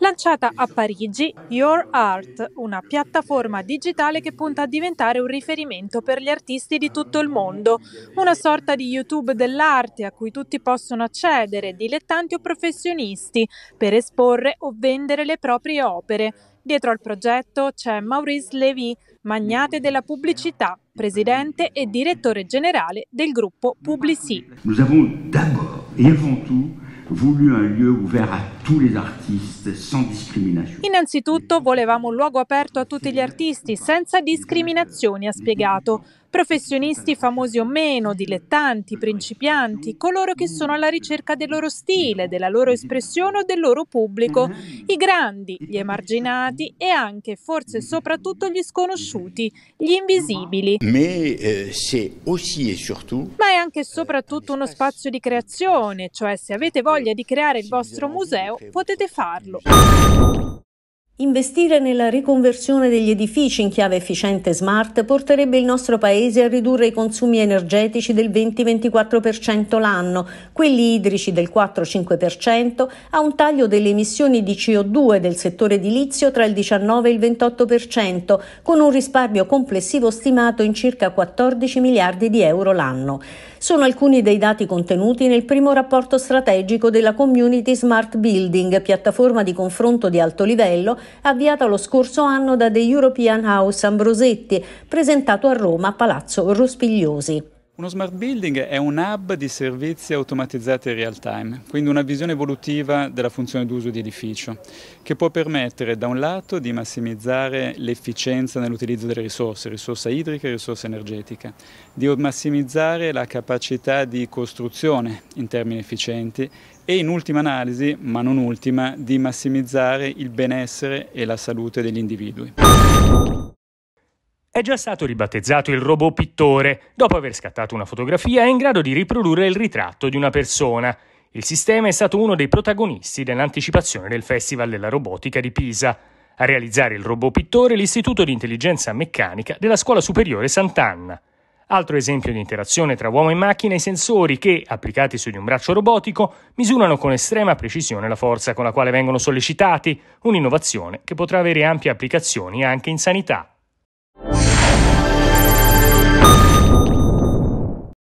Lanciata a Parigi, Your Art, una piattaforma digitale che punta a diventare un riferimento per gli artisti di tutto il mondo, una sorta di YouTube dell'arte a cui tutti possono accedere, dilettanti o professionisti, per esporre o vendere le proprie opere. Dietro al progetto c'è Maurice Levy, magnate della pubblicità, presidente e direttore generale del gruppo Publici. Nous avons d'abord et avant tout voulu un lieu ouvert à tous les artistes sans discrimination. Innanzitutto volevamo un luogo aperto a tutti gli artisti senza discriminazioni, ha spiegato. Professionisti famosi o meno, dilettanti, principianti, coloro che sono alla ricerca del loro stile, della loro espressione o del loro pubblico, mm-hmm. i grandi, gli emarginati e anche, forse soprattutto, gli sconosciuti, gli invisibili. Eh, Ma è anche e soprattutto uno spazio di creazione, cioè se avete voglia di creare il vostro museo potete farlo. Investire nella riconversione degli edifici in chiave efficiente smart porterebbe il nostro Paese a ridurre i consumi energetici del 20-24% l'anno, quelli idrici del 4-5%, a un taglio delle emissioni di CO2 del settore edilizio tra il 19 e il 28%, con un risparmio complessivo stimato in circa 14 miliardi di euro l'anno. Sono alcuni dei dati contenuti nel primo rapporto strategico della Community Smart Building, piattaforma di confronto di alto livello avviata lo scorso anno da The European House Ambrosetti, presentato a Roma a Palazzo Rospigliosi. Uno smart building è un hub di servizi automatizzati real time, quindi una visione evolutiva della funzione d'uso di edificio, che può permettere da un lato di massimizzare l'efficienza nell'utilizzo delle risorse, risorsa idrica e risorsa energetica, di massimizzare la capacità di costruzione in termini efficienti e in ultima analisi, ma non ultima, di massimizzare il benessere e la salute degli individui. È già stato ribattezzato il robot pittore, dopo aver scattato una fotografia è in grado di riprodurre il ritratto di una persona. Il sistema è stato uno dei protagonisti dell'anticipazione del Festival della Robotica di Pisa. A realizzare il robot pittore l'Istituto di Intelligenza Meccanica della Scuola Superiore Sant'Anna. Altro esempio di interazione tra uomo e macchina i sensori che, applicati su di un braccio robotico, misurano con estrema precisione la forza con la quale vengono sollecitati, un'innovazione che potrà avere ampie applicazioni anche in sanità.